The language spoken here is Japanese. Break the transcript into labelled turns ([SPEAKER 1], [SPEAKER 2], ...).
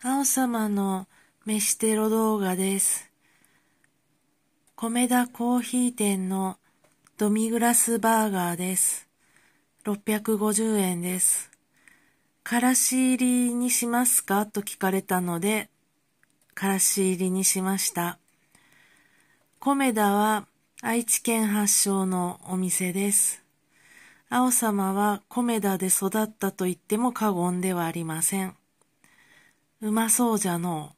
[SPEAKER 1] 青様の飯テロ動画です。米田コーヒー店のドミグラスバーガーです。650円です。からし入りにしますかと聞かれたので、からし入りにしました。米田は愛知県発祥のお店です。青様は米田で育ったと言っても過言ではありません。うまそうじゃのう。